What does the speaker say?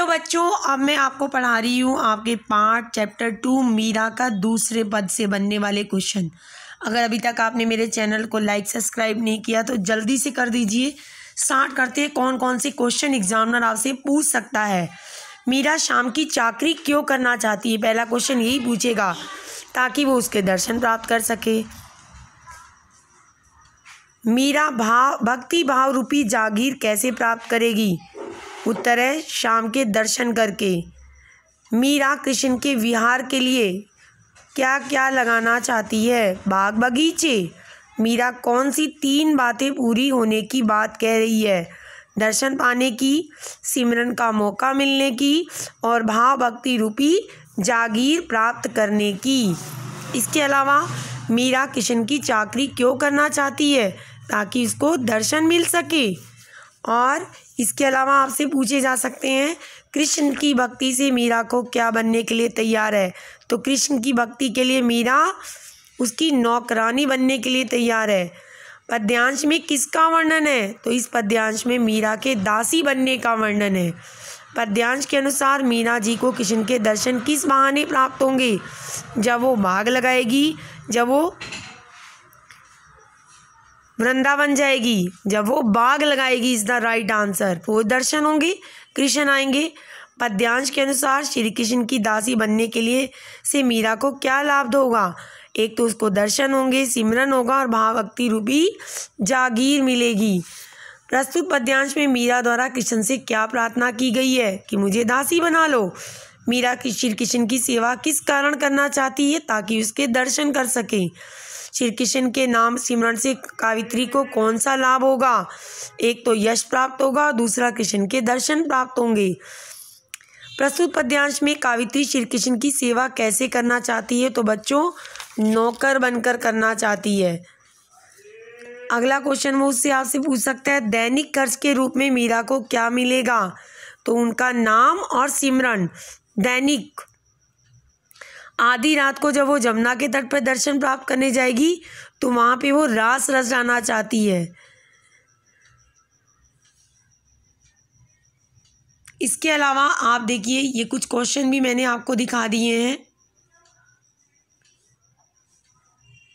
hello बच्चों अब मैं आपको पढ़ा रही हूँ आपके पार्ट चैप्टर टू मीरा का दूसरे पद से बनने वाले क्वेश्चन अगर अभी तक आपने मेरे चैनल को लाइक सब्सक्राइब नहीं किया तो जल्दी से कर दीजिए स्टार्ट करते हैं कौन कौन से क्वेश्चन एग्जामिनर आपसे पूछ सकता है मीरा शाम की चाकरी क्यों करना चाहती है पहला क्वेश्चन यही पूछेगा ताकि वो उसके दर्शन प्राप्त कर सके मीरा भाव भक्ति भाव रूपी जागीर कैसे प्राप्त करेगी उत्तर है शाम के दर्शन करके मीरा कृष्ण के विहार के लिए क्या क्या लगाना चाहती है बाग बगीचे मीरा कौन सी तीन बातें पूरी होने की बात कह रही है दर्शन पाने की सिमरन का मौका मिलने की और भाव भक्ति रूपी जागीर प्राप्त करने की इसके अलावा मीरा किशन की चाकरी क्यों करना चाहती है ताकि उसको दर्शन मिल सके और इसके अलावा आपसे पूछे जा सकते हैं कृष्ण की भक्ति से मीरा को क्या बनने के लिए तैयार है तो कृष्ण की भक्ति के लिए मीरा उसकी नौकरानी बनने के लिए तैयार है पद्यांश में किसका वर्णन है तो इस पद्यांश में मीरा के दासी बनने का वर्णन है पद्यांश के अनुसार मीरा जी को कृष्ण के दर्शन किस बहाने प्राप्त होंगे जब वो भाग लगाएगी जब वो वृंदावन जाएगी जब वो बाग लगाएगी इज द राइट आंसर वो दर्शन होंगे कृष्ण आएंगे पद्यांश के अनुसार श्री कृष्ण की दासी बनने के लिए से मीरा को क्या लाभ होगा एक तो उसको दर्शन होंगे सिमरन होगा और महाभक्ति रूपी जागीर मिलेगी प्रस्तुत पद्यांश में मीरा द्वारा कृष्ण से क्या प्रार्थना की गई है कि मुझे दासी बना लो मीरा श्री कृष्ण की सेवा किस कारण करना चाहती है ताकि उसके दर्शन कर सके श्री कृष्ण के नाम सिमरण से कावित्री को कौन सा लाभ होगा एक तो यश प्राप्त होगा दूसरा कृष्ण के दर्शन प्राप्त होंगे प्रस्तुत पद्यांश में कावित्री श्री कृष्ण की सेवा कैसे करना चाहती है तो बच्चों नौकर बनकर करना चाहती है अगला क्वेश्चन वो उससे आपसे पूछ सकता है दैनिक कर्ज के रूप में मीरा को क्या मिलेगा तो उनका नाम और सिमरन दैनिक आधी रात को जब वो जमुना के तट पर दर्शन प्राप्त करने जाएगी तो वहाँ पे वो रास रस जाना चाहती है इसके अलावा आप देखिए ये कुछ क्वेश्चन भी मैंने आपको दिखा दिए हैं